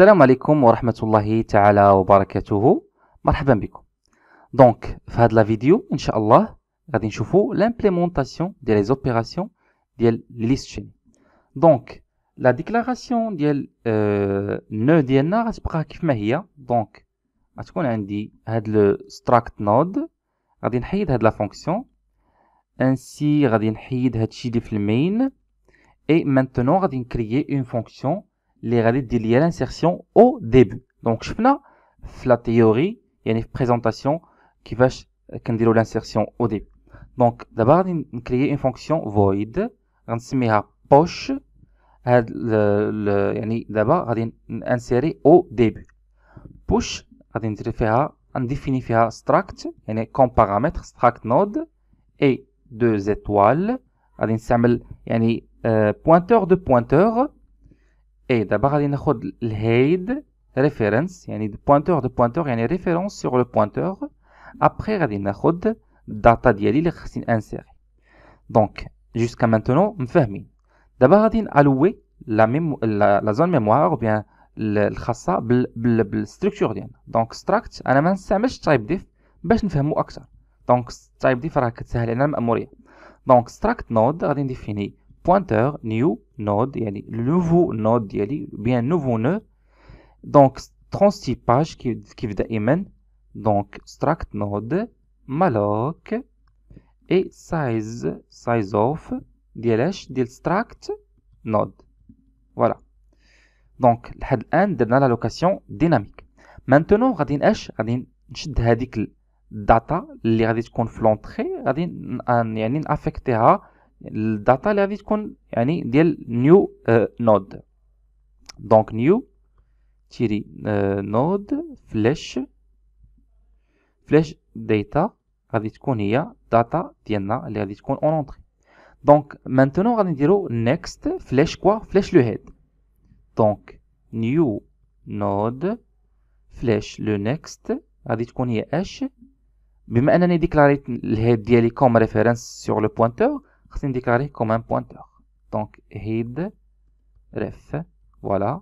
السلام عليكم ورحمة الله تعالى وبركاته مرحبا بكم دونك في هاد لا فيديو ان شاء الله غادي نشوفو لامبليمونطاسيون ديال لي زوبيراسيون ديال ليست شين دونك لا ديكلاراسيون ديال نو euh, ديالنا غتبقى كيف ما هي دونك غتكون عندي هاد لو ستراكت نود غادي نحيد هاد لا فونكسيون انسي غادي نحيد هادشي اللي في المين اي مانتونو غادي نكريي اون فونكسيون les liés à l'insertion au début. Donc, je fais la théorie, il y a une présentation qui va dire l'insertion au début. Donc, d'abord, créer une fonction void, on se met à poche, d'abord, on insérer au début. Push, on va et struct, comme paramètre, struct node, et deux étoiles, a va euh, pointeur de pointeur, اي دابا غادي ناخذ الهيد ريفرنس يعني du دو de يعني référence سور لو بوينتور ابري غادي ناخد الداتا ديالي اللي خصني انسيري. دونك جوسكا مانتونو مفهمين. دابا غادي نالوي لا ميم لا زون ميموار او بيان الخاصه بال بال بالستركتور ديالنا. دونك ستراكت انا ما نستعملش تايب ديف باش نفهمو اكثر. دونك تايب ديف راه كتسهل علينا الماموريه. دونك ستراكت نود غادي نديفيني pointeur new node nouveau node bien nouveau donc 36 pages qui qui donc struct node malloc et size size of dialèche dial struct node voilà donc head end de la location dynamique maintenant radin h radin نشد هذيك الداتا اللي غادي تكون الداتا اللي غادي تكون يعني ديال نيو نود دونك نيو تيري نود فلاش فلاش داتا غادي تكون هي داتا ديالنا اللي غادي تكون اون اونتري دونك مانتونو غادي نديرو نيكست فلاش كوا فلاش لو هيد دونك نيو نود فلاش لو نيكست غادي تكون هي اش بما انني ديكلاريت الهيد ديالي كوم ريفيرنس سور لو بوينتور خصني déclarer comme un pointeur. Donc, head ref, voilà.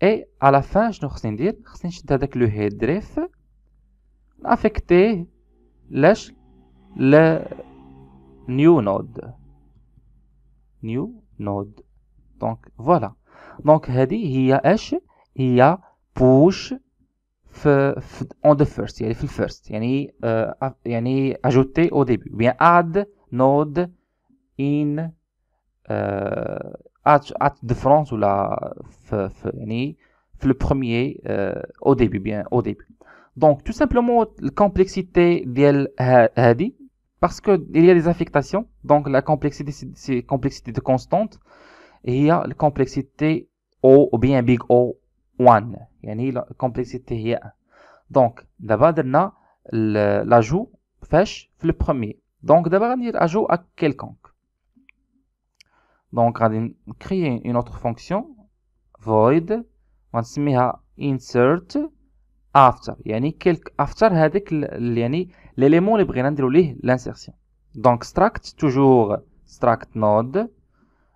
Et à la fin, je vais dire, je vais le head ref, affecter le new node. New node. Donc, voilà. Donc, هذه il y a push en on the first يعني first, il y a euh, ajouter au début bien add node in euh, at, de france ou la يعني le premier euh, au début bien au début donc tout simplement la complexité a dit parce que il y a des affectations donc la complexité c'est complexité de constante et il y a la complexité O ou bien big O 1 ni la complexité هي donc d'abord on a l'ajout fêche le premier donc, d'abord, on ajout à quelconque. Donc, on va créer une autre fonction, void, on va insert after, يعني quelques after l'élément qui بغينا نديرو l'insertion. Donc, struct toujours struct node,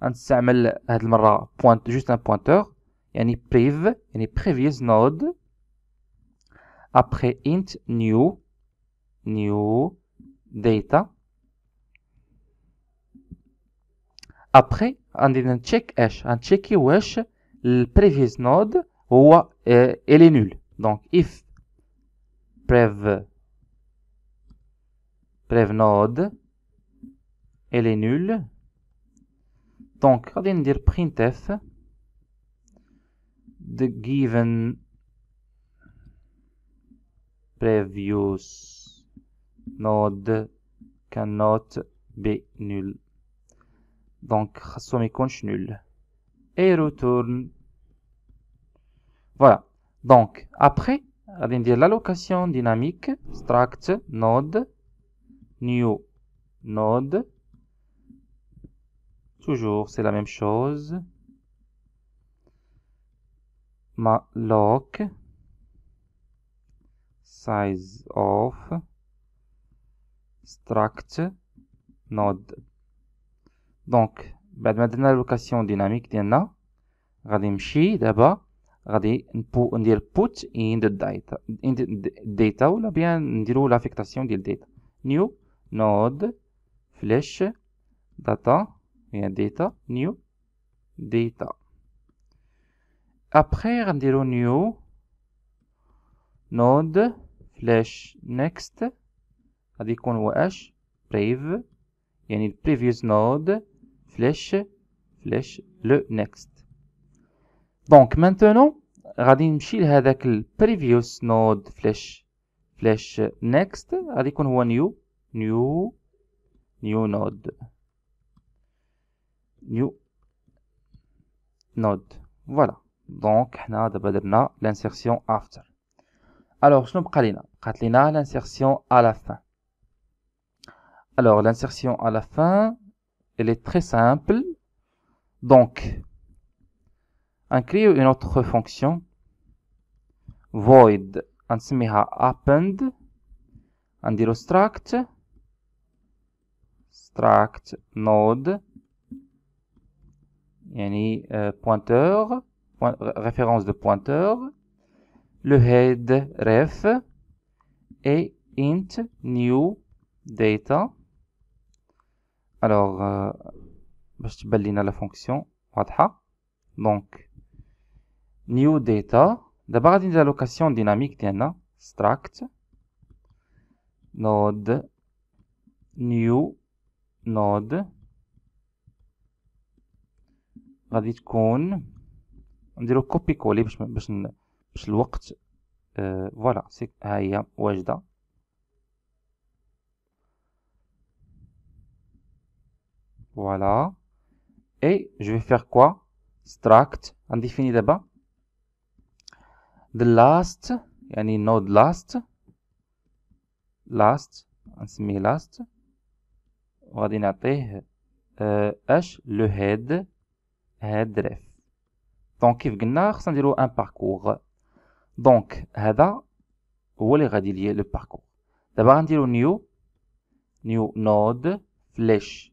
On هاد المرة point juste un pointeur, يعني priv, un previous node, après int new, new, data. Après, on un check un check hash le previous node euh, est nul. Donc if prev prev node elle est nulle. Donc, on va dire printf the given previous node note B, nul. donc sommet conche, nul et retourne voilà donc après غادي dire l'allocation dynamique struct node new node toujours c'est la même chose ma lock size of struct node دونك بعد ما درنا لوكاسيون ديناميك ديالنا غادي نمشي دابا غادي ندير put in the data in ولا بيان نديرو لافيكتاسيون ديال data new node فلاش data هي data new data ابخي غنديرو new node فلاش next Radicons où est previous, node flèche flèche le next. Donc maintenant, radim chier à previous node flèche flèche next radicons où new new new node new node voilà. Donc, on a de l'insertion after. Alors, je ne l'insertion à la fin. Alors, l'insertion à la fin, elle est très simple. Donc, on crée une autre fonction. Void, on se met à append. On dit struct. Struct node. Euh, pointeur. référence de pointeur. Le head ref. Et int new data. الوغ euh, باش تبان لينا لا فونكسيون واضحه دونك نيو داتا دابا غادي ندير لوكاسيون ديناميك ديالنا ستراكت نود نيو نود غادي تكون نديرو كوبي كولي باش باش باش الوقت فوالا أه سي ها هي واجده voilà et je vais faire quoi struct, on définit d'abord the last, node last last, on se met last on va lui euh, donner le head head ref donc on va lui un parcours donc ça on va lui le parcours d'abord on va new new node flèche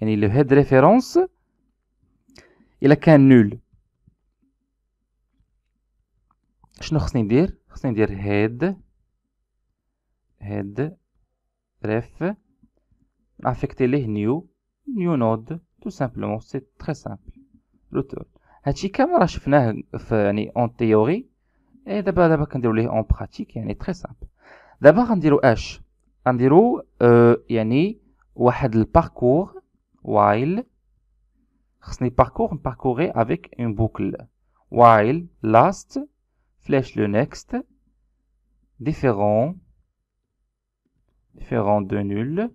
Il y a le head référence. Il n'y a qu'un nul. Je ne sais pas ce que je veux dire. Je veux dire head. Head. Ref. Affecter les node. Tout simplement. C'est très simple. Le tour. Et ce que je veux faire en théorie. Et d'abord, d'abord, en pratique, c'est très simple. D'abord, on dirait hash. On dirait, il y a un head de parcours while, خصني parcours parcourir avec une boucle. While, last, flèche le next, différent, différent de nul.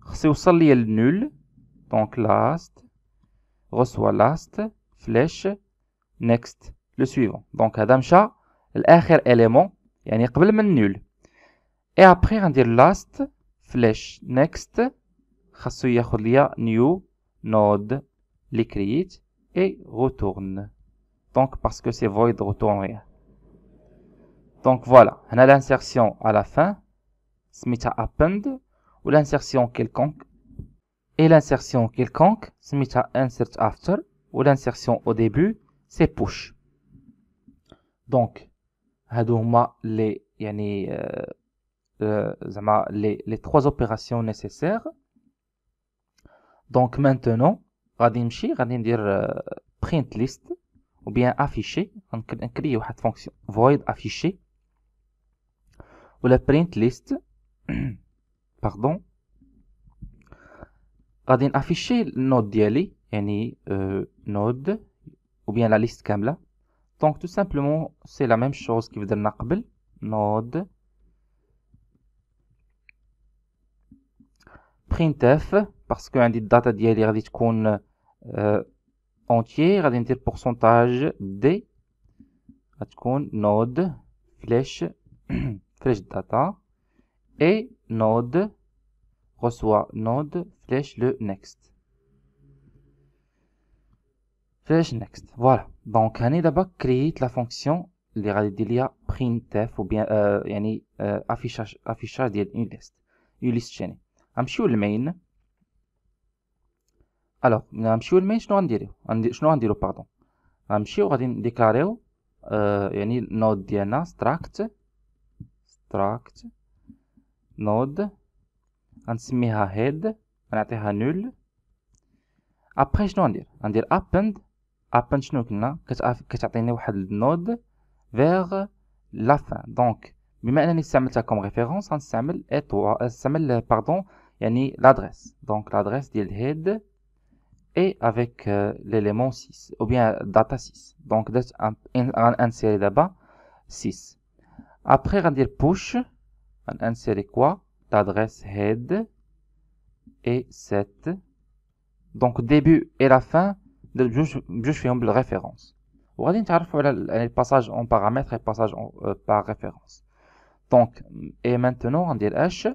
خصي يوصل le nul, donc last, reçoit last, flèche, next, le suivant. Donc هذا مشى élément يعني nul. Et après on dit last, flèche, next, خاصو new node اللي et retourne donc parce que c'est void retourner donc voilà on a l'insertion à la fin smita append ou l'insertion quelconque et l'insertion quelconque smita insert after ou l'insertion au début c'est push donc هادو هما les يعني euh, euh, les trois opérations nécessaires donc maintenant, on va dire PrintList print list ou bien afficher, on créer une fonction void afficher ou la print list pardon غادي نافيشي النود ديالي يعني node ou bien la liste كامله donc tout simplement c'est la même chose qui درنا قبل node printf parce que des data d'ailleurs entière un pourcentage des node flèche data et node reçoit node flèche le next flèche next voilà donc on créé la fonction les ou bien euh, euh, affichage d'une liste le الوغ نمشيو لمين شنو غنديرو شنو غنديرو باردون غنمشيو غادي نديكاريو آه يعني النود ديالنا ستراكت ستراكت نود غنسميها هيد غنعطيها نول ابخي شنو غندير غندير ابند ابند شنو كنا كتعطيني واحد النود فيغ لا فان دونك بما انني استعملتها كوم ريفيرونس غنستعمل ايتوا نستعمل باردون يعني لادريس دونك لادريس ديال هيد et avec euh, l'élément 6 ou bien data 6 donc insérer là-bas 6 après on va dire push on insérer quoi l'adresse head et 7 donc début et la fin de je fais une référence on va le passage en paramètres et passage euh, par référence donc et maintenant on dire h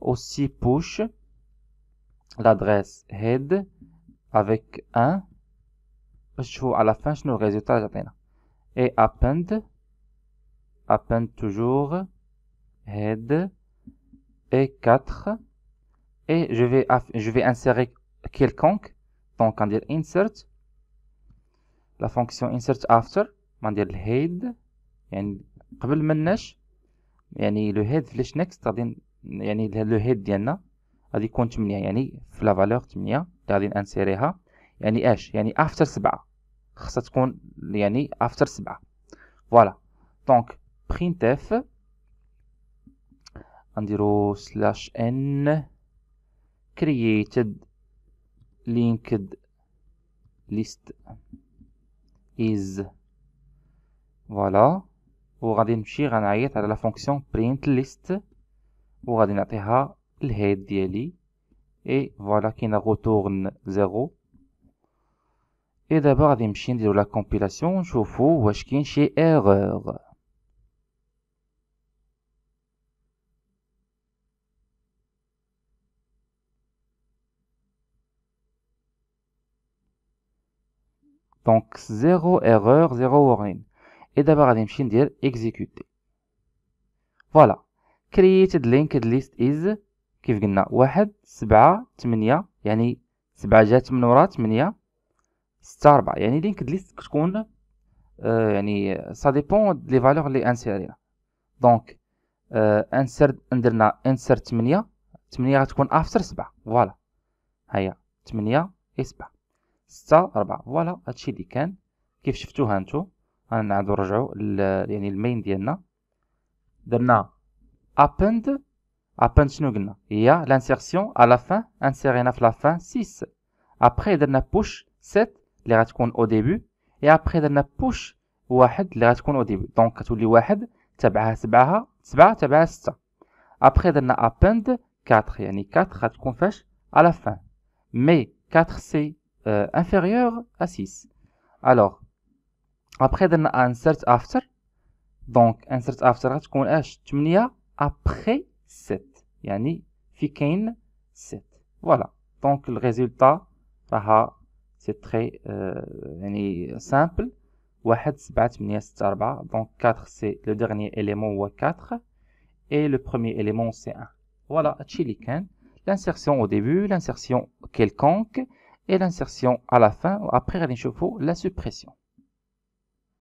aussi push l'adresse head avec 1 je trouve à la fin le résultat j'appelle et append append toujours head et 4 et je vais je vais insérer quelconque donc on dit insert la fonction insert after on dit head يعني قبل مناش يعني لو هيد فلاش نيكست غادي يعني لو هيد ديالنا غادي يكون 8 يعني في لا فالور 8 غادي انسيريها يعني اش يعني افتر سبعة خاصها تكون يعني افتر سبعة فوالا دونك اف غنديرو سلاش ان كرييتد لينكد ليست از فوالا وغادي نمشي غنعيط على لا فونكسيون برينت ليست وغادي نعطيها الهيد ديالي et voilà qu'il retourne 0 et d'abord à machines de la compilation je vous vois erreur donc 0 erreur 0 warning et d'abord des machines de exécuter voilà created linked list is كيف قلنا واحد سبعة تمنية يعني سبعة جات من ورا تمنية ستة ربعة يعني لينكد ليست كتكون آه يعني سا ديبون لي فالور لي انسيرينا دونك آه انسر درنا انسر تمنية تمنية غتكون افتر سبعة فوالا هيا تمنية اي سبعة ستة ربعة فوالا هادشي اللي كان كيف شفتوها نتو غنعاودو نرجعو يعني المين ديالنا درنا append à شنو قلنا l'insertion à la fin insérer à la fin 6 après a push 7 les a au début et après a push 1, les a au début donc كتولي 1, 7, après y append 4 yani 4 غتكون à la fin mais 4 c'est euh, inférieur à 6 alors après il insert after donc insert after il y 8 après 7 يعني في 7 Voilà. Donc le résultat c'est très euh, simple, We 4 c'est le dernier élément ou 4 et le premier élément c'est 1. Voilà, l'insertion au début, l'insertion quelconque et l'insertion à la fin, après la suppression.